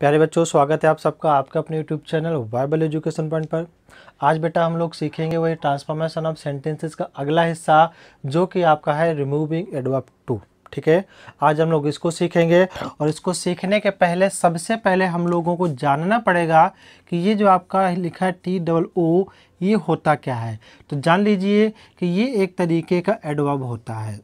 प्यारे बच्चों स्वागत है आप सबका आपका अपने YouTube channel viable education point पर आज बेटा हम लोग सीखेंगे वही ट्रांसफॉर्मेशन ऑफ सेंटेंसेस का अगला हिस्सा जो कि आपका है रिमूविंग एडवर्ब टू ठीक है आज हम लोग इसको सीखेंगे और इसको सीखने के पहले सबसे पहले हम लोगों को जानना पड़ेगा कि ये जो आपका लिखा है टी डबल ओ ये होता क्या है तो जान लीजिए कि ये एक तरीके का एडवर्ब होता है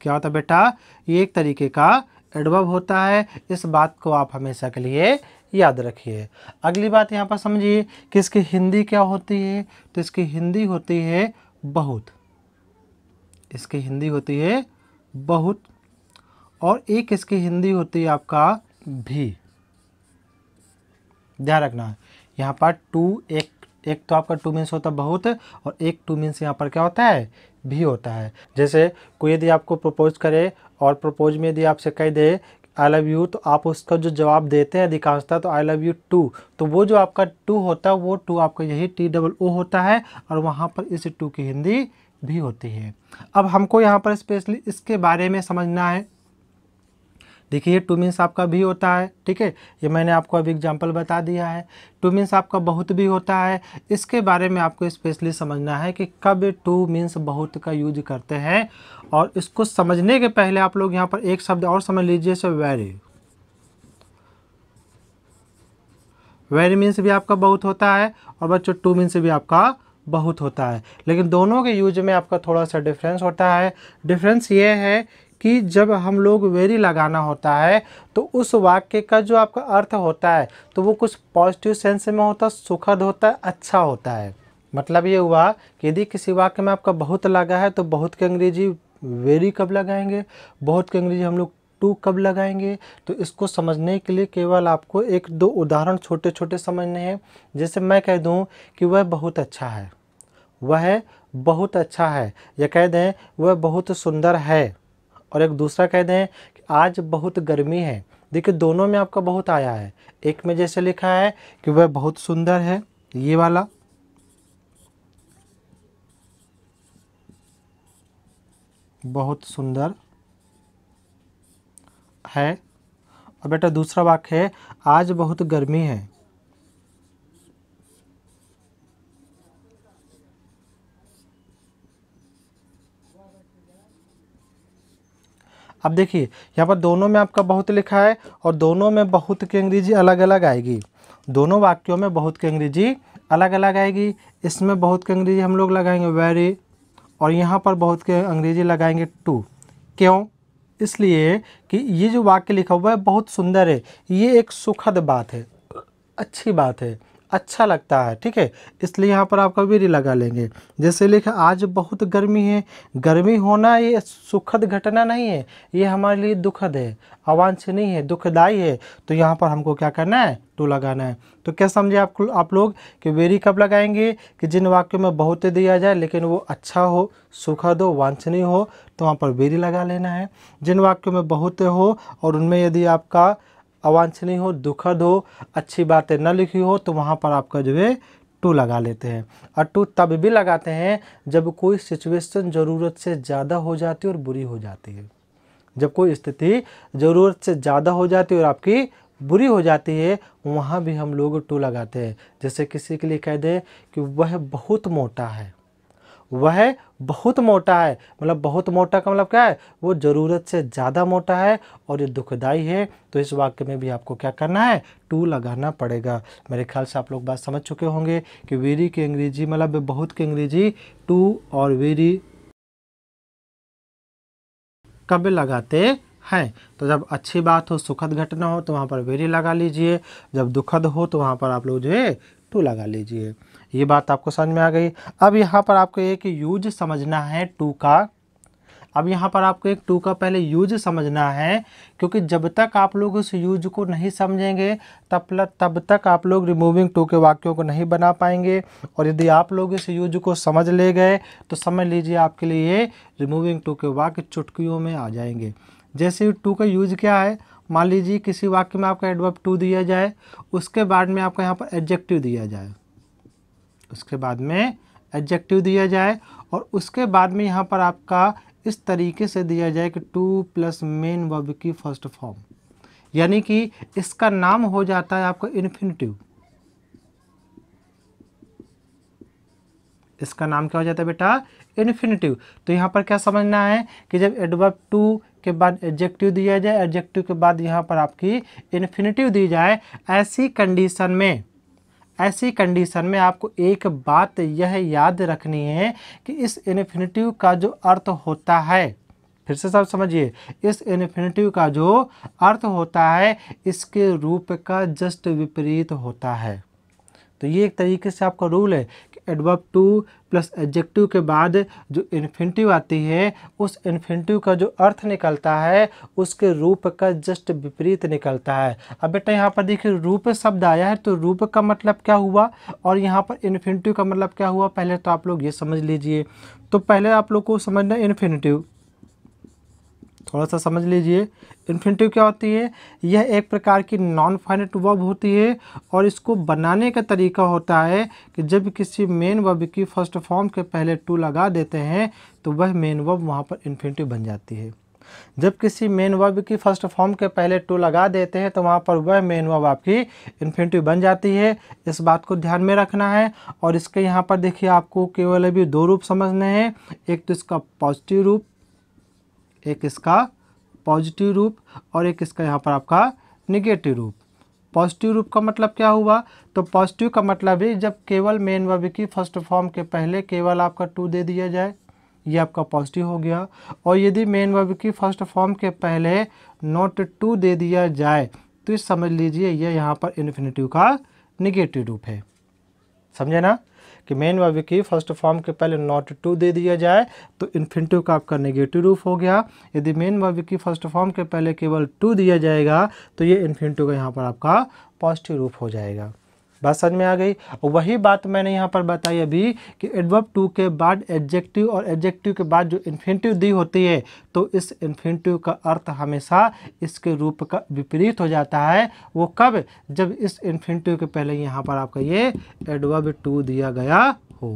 क्या होता है बेटा ये एक तरीके का एडवर्ब होता है इस बात को आप हमेशा के लिए याद रखिए अगली बात यहाँ पर समझिए कि इसकी हिंदी क्या होती है तो इसकी हिंदी होती है बहुत इसकी हिंदी होती है बहुत और एक इसकी हिंदी होती है आपका भी ध्यान रखना है यहाँ पर टू एक एक तो आपका टू मीन्स होता है बहुत और एक टू मीन्स यहाँ पर क्या होता है भी होता है जैसे कोई यदि आपको प्रपोज करे और प्रपोज में यदि आपसे कह दे आई लव यू तो आप उसका जो जवाब देते हैं अधिकांशता तो आई लव यू टू तो वो जो आपका टू होता है वो टू आपका यही टी डबल ओ होता है और वहाँ पर इस टू की हिंदी भी होती है अब हमको यहाँ पर स्पेशली इसके बारे में समझना है देखिए टू मीन्स आपका भी होता है ठीक है ये मैंने आपको अभी एग्जाम्पल बता दिया है टू मीन्स आपका बहुत भी होता है इसके बारे में आपको स्पेशली समझना है कि कब टू मीन्स बहुत का यूज करते हैं और इसको समझने के पहले आप लोग यहाँ पर एक शब्द और समझ लीजिए सो वेरी वेरी मीन्स भी आपका बहुत होता है और बच्चों टू मीन्स भी आपका बहुत होता है लेकिन दोनों के यूज में आपका थोड़ा सा डिफरेंस होता है डिफरेंस ये है कि जब हम लोग वेरी लगाना होता है तो उस वाक्य का जो आपका अर्थ होता है तो वो कुछ पॉजिटिव सेंस में होता है सुखद होता है अच्छा होता है मतलब ये हुआ कि यदि किसी वाक्य में आपका बहुत लगा है तो बहुत के अंग्रेजी वेरी कब लगाएंगे बहुत के अंग्रेजी हम लोग टू कब लगाएंगे तो इसको समझने के लिए केवल आपको एक दो उदाहरण छोटे छोटे समझने हैं जैसे मैं कह दूँ कि वह बहुत अच्छा है वह बहुत अच्छा है या कह दें वह बहुत सुंदर है और एक दूसरा कह दें कि आज बहुत गर्मी है देखिए दोनों में आपका बहुत आया है एक में जैसे लिखा है कि वह बहुत सुंदर है ये वाला बहुत सुंदर है और बेटा दूसरा वाक्य है आज बहुत गर्मी है अब देखिए यहाँ पर दोनों में आपका बहुत लिखा है और दोनों में बहुत की अंग्रेजी अलग अलग आएगी दोनों वाक्यों में बहुत की अंग्रेजी अलग अलग आएगी इसमें बहुत की अंग्रेजी हम लोग लगाएंगे वेरी और यहाँ पर बहुत के अंग्रेजी लगाएंगे टू क्यों इसलिए कि ये जो वाक्य लिखा हुआ है बहुत सुंदर है ये एक सुखद बात है अच्छी बात है अच्छा लगता है ठीक है इसलिए यहाँ पर आपका वीर लगा लेंगे जैसे लिखा आज बहुत गर्मी है गर्मी होना ये सुखद घटना नहीं है ये हमारे लिए दुखद है अवांछनीय है दुखदायी है तो यहाँ पर हमको क्या करना है टू लगाना है तो क्या समझे आप आप लोग कि वेरी कब लगाएंगे कि जिन वाक्यों में बहुत दिया जाए लेकिन वो अच्छा हो सुखद हो वांछनीय हो तो वहाँ पर वेरी लगा लेना है जिन वाक्यों में बहुत हो और उनमें यदि आपका अवांछनीय हो दुखद हो अच्छी बातें न लिखी हो तो वहाँ पर आपका जो है टू लगा लेते हैं और टू तब भी लगाते हैं जब कोई सिचुएशन ज़रूरत से ज़्यादा हो जाती है और बुरी हो जाती है जब कोई स्थिति ज़रूरत से ज़्यादा हो जाती है और आपकी बुरी हो जाती है वहाँ भी हम लोग टू लगाते हैं जैसे किसी के लिए कह दें कि वह बहुत मोटा है वह बहुत मोटा है मतलब बहुत मोटा का मतलब क्या है वो ज़रूरत से ज़्यादा मोटा है और ये दुखदाई है तो इस वाक्य में भी आपको क्या करना है टू लगाना पड़ेगा मेरे ख्याल से आप लोग बात समझ चुके होंगे कि वेरी की अंग्रेजी मतलब बहुत की अंग्रेजी टू और वेरी कब लगाते हैं तो जब अच्छी बात हो सुखद घटना हो तो वहाँ पर वेरी लगा लीजिए जब दुखद हो तो वहाँ पर आप लोग जो है टू लगा लीजिए ये बात आपको समझ में आ गई अब यहाँ पर आपको एक यूज समझना है टू का अब यहाँ पर आपको एक टू का पहले यूज समझना है क्योंकि जब तक आप लोग उस यूज को नहीं समझेंगे तब तब तक आप लोग रिमूविंग टू के वाक्यों को नहीं बना पाएंगे और यदि आप लोग इस यूज को समझ ले गए तो समझ लीजिए आपके लिए रिमूविंग टू के वाक्य चुटकियों में आ जाएंगे जैसे टू का यूज क्या है मान लीजिए किसी वाक्य में आपका एडवर्ब टू दिया जाए उसके बाद में आपका यहाँ पर एडजेक्टिव दिया जाए उसके बाद में एडजेक्टिव दिया जाए और उसके बाद में यहाँ पर आपका इस तरीके से दिया जाए कि टू प्लस मेन वर्ब की फर्स्ट फॉर्म यानी कि इसका नाम हो जाता है आपका इन्फिनिटिव इसका नाम क्या हो जाता है बेटा इन्फिनेटिव तो यहाँ पर क्या समझना है कि जब एडवर्ब टू के बाद एडजेक्टिव दिया जाए एडजेक्टिव के बाद यहाँ पर आपकी इन्फिनेटिव दी जाए ऐसी कंडीशन में ऐसी कंडीशन में आपको एक बात यह याद रखनी है कि इस इन्फिनेटिव का जो अर्थ होता है फिर से सब समझिए इस इन्फिनेटिव का जो अर्थ होता है इसके रूप का जस्ट विपरीत होता है तो ये एक तरीके से आपका रूल है एडवर्ब टू प्लस एडजेक्टिव के बाद जो इन्फिनेटिव आती है उस इन्फेंटिव का जो अर्थ निकलता है उसके रूप का जस्ट विपरीत निकलता है अब बेटा यहाँ पर देखिए रूप शब्द आया है तो रूप का मतलब क्या हुआ और यहाँ पर इन्फेंटिव का मतलब क्या हुआ पहले तो आप लोग ये समझ लीजिए तो पहले आप लोग को समझना इन्फिनेटिव थोड़ा सा समझ लीजिए इन्फिनेटिव क्या होती है यह एक प्रकार की नॉन फाइनेट वर्ब होती है और इसको बनाने का तरीका होता है कि जब किसी मेन वर्ब की फर्स्ट फॉर्म के पहले टू लगा देते हैं तो वह मेन वर्ब वहाँ पर इन्फिनेटिव बन जाती है जब किसी मेन वर्ब की फर्स्ट फॉर्म के पहले टू लगा देते हैं तो वहाँ पर वह मेन वर्ब आपकी इन्फिनेटिव बन जाती है इस बात को ध्यान में रखना है और इसके यहाँ पर देखिए आपको केवल अभी दो रूप समझने हैं एक तो इसका पॉजिटिव रूप एक इसका पॉजिटिव रूप और एक इसका यहाँ पर आपका निगेटिव रूप पॉजिटिव रूप का मतलब क्या हुआ तो पॉजिटिव का मतलब है जब केवल मेन वर्ब की फर्स्ट फॉर्म के पहले केवल आपका टू दे दिया जाए ये आपका पॉजिटिव हो गया और यदि मेन वर्ब की फर्स्ट फॉर्म के पहले नोट टू दे दिया जाए तो इस समझ लीजिए यह यहाँ पर इन्फिनेटिव का निगेटिव रूप है समझे ना कि मेन वर्ब की फर्स्ट फॉर्म के पहले नॉट टू दे दिया जाए तो इन्फिनेटिव का आपका नेगेटिव रूप हो गया यदि मेन वर्ब की फर्स्ट फॉर्म के पहले केवल टू दिया जाएगा तो ये इन्फिनेटिव का यहाँ पर आपका पॉजिटिव रूप हो जाएगा बात समझ में आ गई और वही बात मैंने यहाँ पर बताई अभी कि एडवर्ब टू के बाद एडजेक्टिव और एडजेक्टिव के बाद जो इन्फिनेटिव दी होती है तो इस इन्फिनेटिव का अर्थ हमेशा इसके रूप का विपरीत हो जाता है वो कब जब इस इन्फिनेटिव के पहले यहाँ पर आपका ये एडवर्ब टू दिया गया हो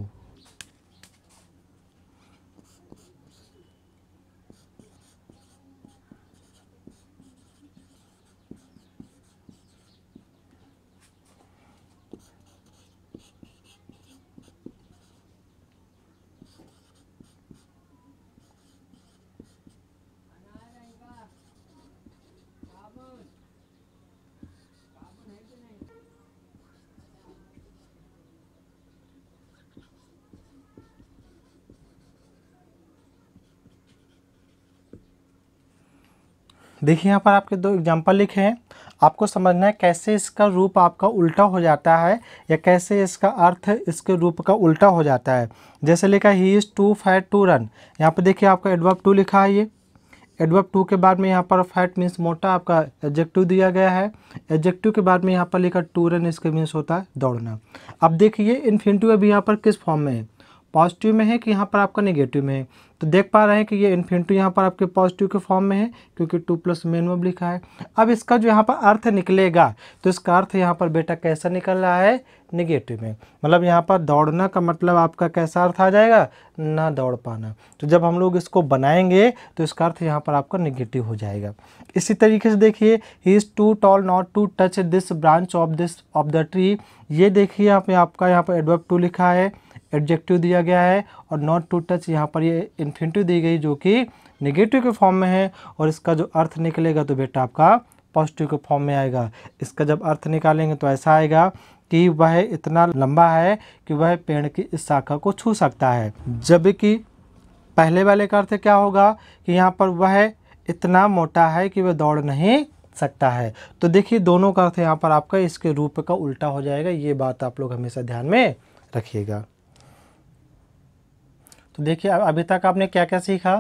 देखिए यहाँ पर आपके दो एग्जाम्पल लिखे हैं आपको समझना है कैसे इसका रूप आपका उल्टा हो जाता है या कैसे इसका अर्थ इसके रूप का उल्टा हो जाता है जैसे लिखा he is too fat to run यहाँ पर देखिए आपका एडवर्ब टू लिखा है ये एडवर्ब टू के बाद में यहाँ पर फैट मीन्स मोटा आपका एडजेक्टिव दिया गया है एडजेक्टिव के बाद में यहाँ पर लिखा टू रन इसके मीन्स होता है दौड़ना अब देखिए इन्फिनटिव अभी यहाँ पर किस फॉर्म में है पॉजिटिव में है कि यहाँ पर आपका नेगेटिव में है तो देख पा रहे हैं कि ये इन्फिनिटिव यहाँ पर आपके पॉजिटिव के फॉर्म में है क्योंकि टू प्लस मेन वर्ब लिखा है अब इसका जो यहाँ पर अर्थ निकलेगा तो इसका अर्थ यहाँ पर बेटा कैसा निकल रहा है निगेटिव में मतलब यहाँ पर दौड़ना का मतलब आपका कैसा अर्थ आ जाएगा ना दौड़ पाना तो जब हम लोग इसको बनाएंगे तो इसका अर्थ यहाँ पर आपका निगेटिव हो जाएगा इसी तरीके से देखिए he is too tall not to touch this branch of this of the tree ये देखिए आप आपका यहाँ पर एडवर्ब टू लिखा है एडजेक्टिव दिया गया है और नॉट टू टच यहाँ पर ये इन्फिनेटिव दी गई जो कि नेगेटिव के फॉर्म में है और इसका जो अर्थ निकलेगा तो बेटा आपका पॉजिटिव के फॉर्म में आएगा इसका जब अर्थ निकालेंगे तो ऐसा आएगा कि वह इतना लंबा है कि वह पेड़ की इस शाखा को छू सकता है जबकि पहले वाले का अर्थ क्या होगा कि यहाँ पर वह इतना मोटा है कि वह दौड़ नहीं सकता है तो देखिए दोनों का अर्थ यहाँ पर आपका इसके रूप का उल्टा हो जाएगा ये बात आप लोग हमेशा ध्यान में रखिएगा तो देखिए अभी तक आपने क्या क्या सीखा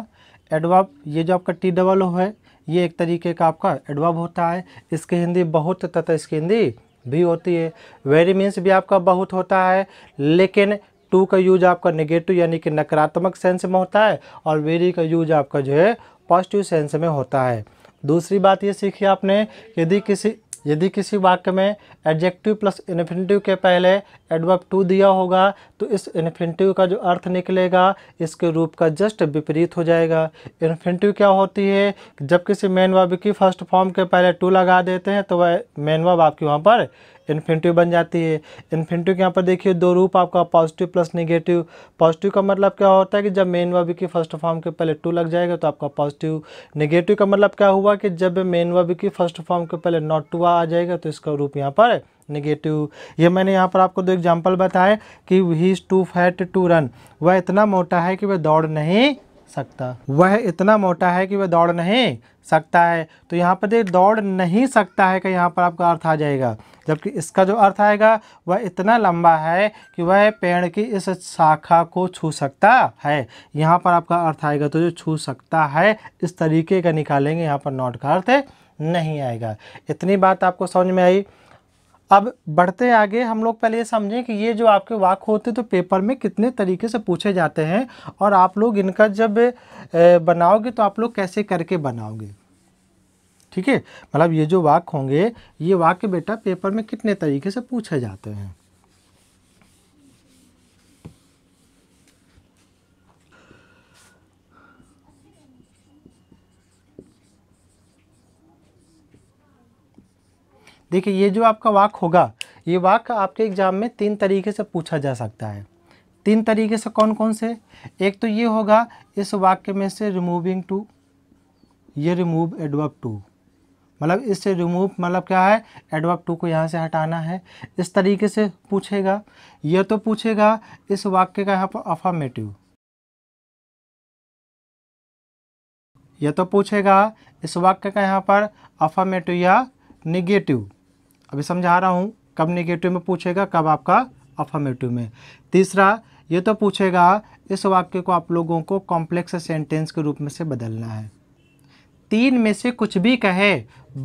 एडवाब ये जो आपका टी डबल है ये एक तरीके का आपका एडवाब होता है इसकी हिंदी बहुत तथा इसकी हिंदी भी होती है वेरी मीन्स भी आपका बहुत होता है लेकिन टू का यूज आपका नेगेटिव यानी कि नकारात्मक सेंस में होता है और वेरी का यूज आपका जो है पॉजिटिव सेंस में होता है दूसरी बात ये सीखी आपने यदि किसी यदि किसी वाक्य में एडजेक्टिव प्लस इन्फिनेटिव के पहले एडवर्ब टू दिया होगा तो इस इन्फिनेटिव का जो अर्थ निकलेगा इसके रूप का जस्ट विपरीत हो जाएगा इन्फिनेटिव क्या होती है जब किसी मेन वर्ब की फर्स्ट फॉर्म के पहले टू लगा देते हैं तो वह मेन वर्ब आपकी वहाँ पर इन्फिनेटिव बन जाती है इन्फिनेटिव के यहाँ पर देखिए दो रूप आपका पॉजिटिव प्लस नेगेटिव पॉजिटिव का मतलब क्या होता है कि जब मेन वर्ब की फर्स्ट फॉर्म के पहले टू लग जाएगा तो आपका पॉजिटिव नेगेटिव का मतलब क्या हुआ कि जब मेन वर्ब की फर्स्ट फॉर्म के पहले नॉट टू आ जाएगा तो इसका रूप यहाँ पर निगेटिव ये मैंने यहाँ पर आपको दो एग्जाम्पल बताए कि he is too fat to run वह इतना मोटा है कि वह दौड़ नहीं सकता वह इतना मोटा है कि वह दौड़ नहीं सकता है तो यहाँ पर देख दौड़ नहीं सकता है का यहाँ पर आपका अर्थ आ जाएगा जबकि इसका जो अर्थ आएगा वह इतना लंबा है कि वह पेड़ की इस शाखा को छू सकता है यहाँ पर आपका अर्थ आएगा तो जो छू सकता है इस तरीके का निकालेंगे यहाँ पर नोट का अर्थ नहीं आएगा इतनी बात आपको समझ में आई अब बढ़ते आगे हम लोग पहले ये समझें कि ये जो आपके वाक होते तो पेपर में कितने तरीके से पूछे जाते हैं और आप लोग इनका जब बनाओगे तो आप लोग कैसे करके बनाओगे ठीक है मतलब ये जो वाक होंगे ये वाक्य बेटा पेपर में कितने तरीके से पूछे जाते हैं देखिए ये जो आपका वाक होगा ये वाक आपके एग्ज़ाम में तीन तरीके से पूछा जा सकता है तीन तरीके से कौन कौन से एक तो ये होगा इस वाक्य में से रिमूविंग टू ये रिमूव एडवर्ब टू मतलब इससे रिमूव मतलब क्या है एडवर्ब टू को यहाँ से हटाना है इस तरीके से पूछेगा यह तो पूछेगा इस वाक्य का यहाँ पर अफॉर्मेटिव यह तो पूछेगा इस वाक्य का यहाँ पर अफॉर्मेटिव या निगेटिव अभी समझा रहा हूँ कब निगेटिव में पूछेगा कब आपका अफर्मेटिव में तीसरा ये तो पूछेगा इस वाक्य को आप लोगों को कॉम्प्लेक्स सेंटेंस के रूप में से बदलना है तीन में से कुछ भी कहे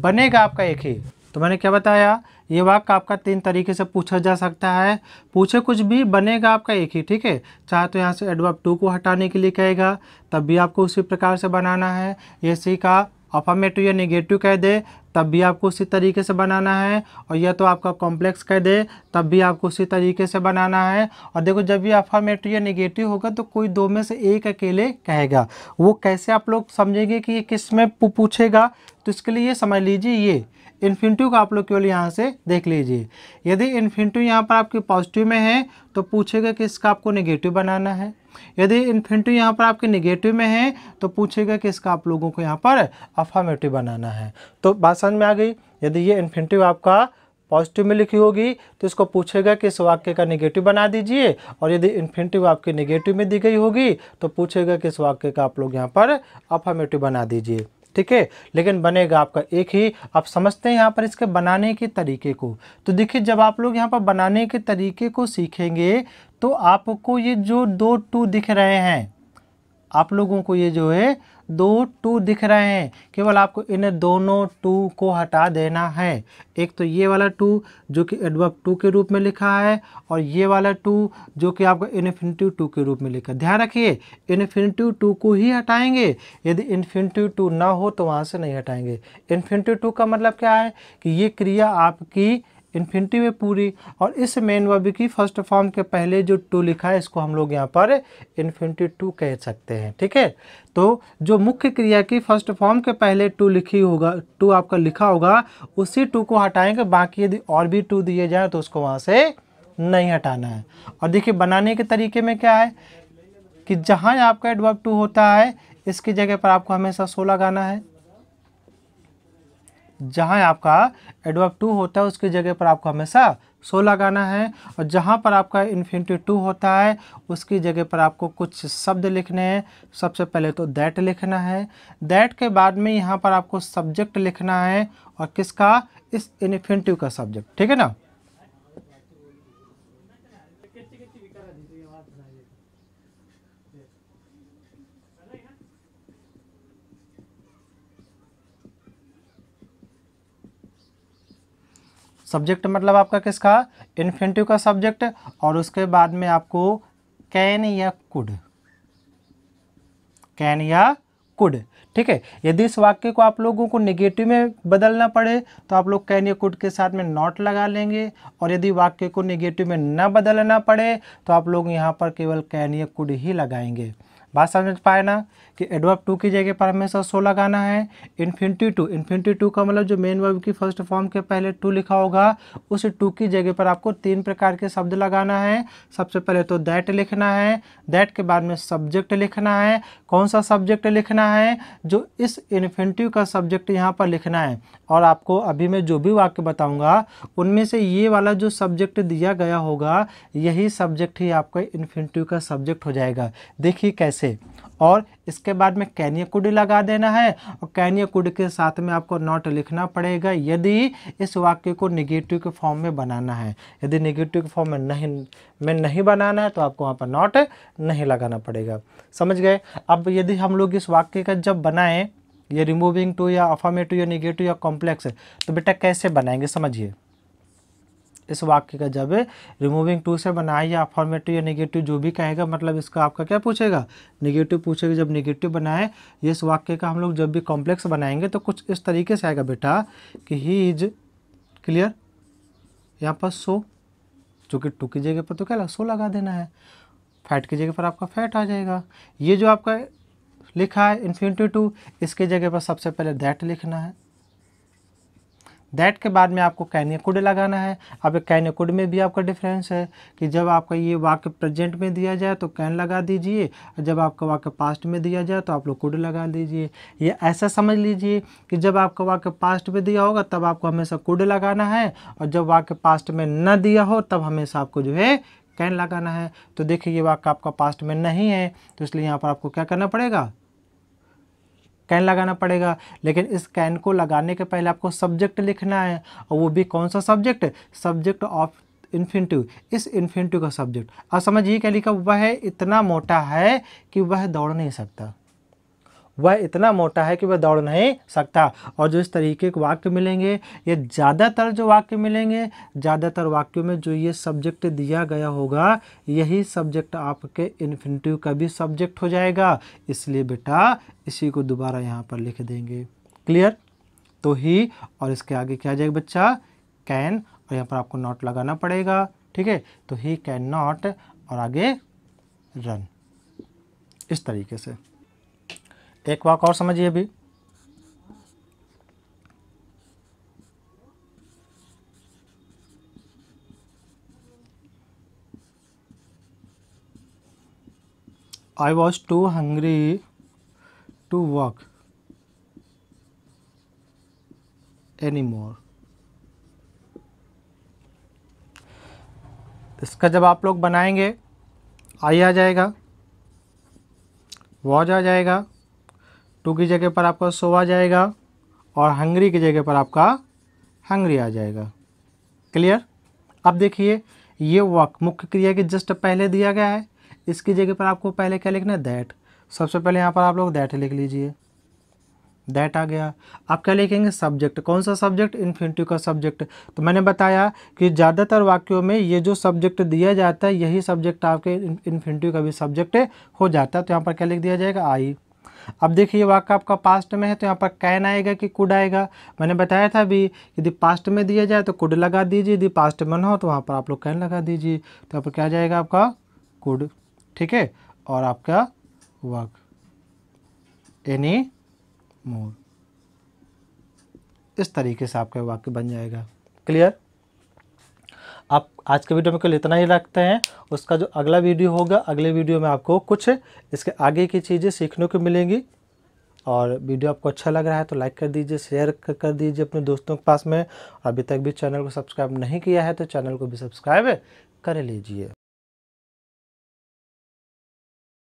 बनेगा आपका एक ही तो मैंने क्या बताया ये वाक्य आपका तीन तरीके से पूछा जा सकता है पूछे कुछ भी बनेगा आपका एक ही ठीक है चाहे तो यहाँ से एडवर्ब टू को हटाने के लिए कहेगा तब भी आपको उसी प्रकार से बनाना है ये सी का अफर्मेटिव या निगेटिव कह दे तब भी आपको उसी तरीके से बनाना है और या तो आपका कॉम्प्लेक्स कह दे तब भी आपको उसी तरीके से बनाना है और देखो जब भी अफर्मेटिव या निगेटिव होगा तो कोई दो में से एक अकेले कहेगा वो कैसे आप लोग समझेंगे कि ये किस में पूछेगा तो इसके लिए ये समझ लीजिए ये इन्फिनिटिव को आप लोग केवल यहाँ से देख लीजिए यदि इन्फिनटू यहाँ पर आपके पॉजिटिव में है तो पूछेगा कि इसका आपको नेगेटिव बनाना है यदि इन्फिनिटिव यहाँ पर आपके नेगेटिव में है तो पूछेगा कि इसका आप लोगों को यहाँ पर अफॉर्मेटिव बनाना है तो बात समझ में आ गई यदि ये इन्फिनटिव आपका पॉजिटिव में लिखी होगी तो इसको पूछेगा कि इस वाक्य का नेगेटिव बना दीजिए और यदि इन्फिनिटिव आपके नेगेटिव में दी गई होगी तो पूछेगा कि इस वाक्य का आप लोग यहाँ पर अफॉर्मेटिव बना दीजिए ठीक है लेकिन बनेगा आपका एक ही आप समझते हैं यहाँ पर इसके बनाने के तरीके को तो देखिए जब आप लोग यहाँ पर बनाने के तरीके को सीखेंगे तो आपको ये जो दो टू दिख रहे हैं आप लोगों को ये जो है दो टू दिख रहे हैं केवल आपको इन दोनों टू को हटा देना है एक तो ये वाला टू जो कि एडवर्ब टू के रूप में लिखा है और ये वाला टू जो कि आपको इन्फिनिटिव टू के रूप में लिखा है ध्यान रखिए इन्फिनिटिव टू को ही हटाएंगे यदि इन्फिनिटिव टू ना हो तो वहाँ से नहीं हटाएंगे इन्फिनिटिव टू का मतलब क्या है कि ये क्रिया आपकी इन्फिनिटी में पूरी और इस मेन वर्ब की फर्स्ट फॉर्म के पहले जो टू लिखा है इसको हम लोग यहाँ पर इन्फिनिटी टू कह सकते हैं ठीक है तो जो मुख्य क्रिया की फर्स्ट फॉर्म के पहले टू लिखी होगा टू आपका लिखा होगा उसी टू को हटाएंगे बाकी यदि और भी टू दिए जाए तो उसको वहाँ से नहीं हटाना है और देखिए बनाने के तरीके में क्या है कि जहाँ आपका एडवर्ब टू होता है इसकी जगह पर आपको हमेशा सो लगाना है जहाँ आपका एडवर्क टू होता है उसकी जगह पर आपको हमेशा सो लगाना है और जहाँ पर आपका इन्फिनिटी टू होता है उसकी जगह पर आपको कुछ शब्द लिखने हैं सबसे पहले तो दैट लिखना है दैट के बाद में यहाँ पर आपको सब्जेक्ट लिखना है और किसका इस इन्फिनिटिव का सब्जेक्ट ठीक है ना सब्जेक्ट मतलब आपका किसका इन्फेंटिव का सब्जेक्ट और उसके बाद में आपको कैन या कुड कैन या कुड ठीक है यदि इस वाक्य को आप लोगों को निगेटिव में बदलना पड़े तो आप लोग कैन या कुड के साथ में नॉट लगा लेंगे और यदि वाक्य को निगेटिव में न बदलना पड़े तो आप लोग यहाँ पर केवल कैन या कुड ही लगाएंगे बात समझ पाए ना कि एडवर्ब टू की जगह पर हमेशा सो लगाना है इन्फिनिटी टू इन्फिनिटी टू का मतलब जो मेन वर्ब की फर्स्ट फॉर्म के पहले टू लिखा होगा उस टू की जगह पर आपको तीन प्रकार के शब्द लगाना है सबसे पहले तो दैट लिखना है दैट के बाद में सब्जेक्ट लिखना है कौन सा सब्जेक्ट लिखना है जो इस इन्फिनिटिव का सब्जेक्ट यहाँ पर लिखना है और आपको अभी मैं जो भी वाक्य बताऊँगा उनमें से ये वाला जो सब्जेक्ट दिया गया होगा यही सब्जेक्ट ही आपका इन्फिनिटिव का सब्जेक्ट हो जाएगा देखिए कैसे से और इसके बाद में कुड लगा देना है और कुड के साथ में आपको नॉट लिखना पड़ेगा यदि इस वाक्य को निगेटिव के फॉर्म में बनाना है यदि निगेटिव के फॉर्म में नहीं में नहीं बनाना है तो आपको वहाँ पर नॉट नहीं लगाना पड़ेगा समझ गए अब यदि हम लोग इस वाक्य का जब बनाएँ ये रिमूविंग टू या अफॉर्मेटिव या निगेटिव या कॉम्प्लेक्स तो बेटा कैसे बनाएंगे समझिए इस वाक्य का जब रिमूविंग टू से बनाए या अफॉर्मेटिव या निगेटिव जो भी कहेगा मतलब इसका आपका क्या पूछेगा निगेटिव पूछेगा जब निगेटिव बनाए इस वाक्य का हम लोग जब भी कॉम्प्लेक्स बनाएंगे तो कुछ इस तरीके से आएगा बेटा कि ही इज क्लियर यहाँ पर सो जो कि टू की जगह पर तो क्या सो लगा देना है फैट की जगह पर आपका फैट आ जाएगा ये जो आपका लिखा है इन्फिनिटी टू इसके जगह पर सबसे पहले दैट लिखना है दैट के बाद में आपको कुड लगाना है अब कुड में भी आपका डिफरेंस है कि जब आपका ये वाक्य प्रेजेंट में दिया जाए तो कैन लगा दीजिए और जब आपका वाक्य पास्ट में दिया जाए तो आप लोग कुड लगा दीजिए ये ऐसा समझ लीजिए कि जब आपका वाक्य पास्ट में दिया होगा तब आपको हमेशा कुड लगाना है और जब वाक्य पास्ट में न दिया हो तब हमेशा आपको जो है कैन लगाना है तो देखिए ये वाक्य आपका पास्ट में नहीं है तो इसलिए यहाँ पर आपको क्या करना पड़ेगा कैन लगाना पड़ेगा लेकिन इस कैन को लगाने के पहले आपको सब्जेक्ट लिखना है और वो भी कौन सा सब्जेक्ट सब्जेक्ट ऑफ इन्फिनटिव इस इन्फिनटिव का सब्जेक्ट और समझिए क्या लिखा वह इतना मोटा है कि वह दौड़ नहीं सकता वह इतना मोटा है कि वह दौड़ नहीं सकता और जो इस तरीके के वाक्य मिलेंगे ये ज़्यादातर जो वाक्य मिलेंगे ज़्यादातर वाक्यों में जो ये सब्जेक्ट दिया गया होगा यही सब्जेक्ट आपके इन्फिनेटिव का भी सब्जेक्ट हो जाएगा इसलिए बेटा इसी को दोबारा यहाँ पर लिख देंगे क्लियर तो ही और इसके आगे क्या जाएगा बच्चा कैन और यहाँ पर आपको नॉट लगाना पड़ेगा ठीक है तो ही कैन नॉट और आगे रन इस तरीके से एक वाक और समझिए अभी I was too hungry to work any more इसका जब आप लोग बनाएंगे आई आ जाएगा वॉज आ जाएगा टू की जगह पर आपका सो आ जाएगा और हंगरी की जगह पर आपका हंगरी आ जाएगा क्लियर अब देखिए ये वाक मुख्य क्रिया के जस्ट पहले दिया गया है इसकी जगह पर आपको पहले क्या लिखना है दैट सबसे पहले यहाँ पर आप लोग दैट लिख लीजिए दैट आ गया आप क्या लिखेंगे सब्जेक्ट कौन सा सब्जेक्ट इन्फिनिटिव का सब्जेक्ट तो मैंने बताया कि ज़्यादातर वाक्यों में ये जो सब्जेक्ट दिया जाता है यही सब्जेक्ट आपके इन्फिनिटिव का भी सब्जेक्ट हो जाता है तो यहाँ पर क्या लिख दिया जाएगा आई अब देखिए ये वाक्य आपका पास्ट में है तो यहाँ पर कैन आएगा कि कुड आएगा मैंने बताया था अभी यदि पास्ट में दिया जाए तो कुड लगा दीजिए यदि पास्ट में ना हो तो वहाँ पर आप लोग कैन लगा दीजिए तो यहाँ पर क्या जाएगा आपका कुड ठीक है और आपका वर्क एनी मोर इस तरीके से आपका वाक्य बन जाएगा क्लियर आप आज के वीडियो में केवल इतना ही रखते हैं उसका जो अगला वीडियो होगा अगले वीडियो में आपको कुछ इसके आगे की चीज़ें सीखने को मिलेंगी और वीडियो आपको अच्छा लग रहा है तो लाइक कर दीजिए शेयर कर दीजिए अपने दोस्तों के पास में अभी तक भी चैनल को सब्सक्राइब नहीं किया है तो चैनल को भी सब्सक्राइब कर लीजिए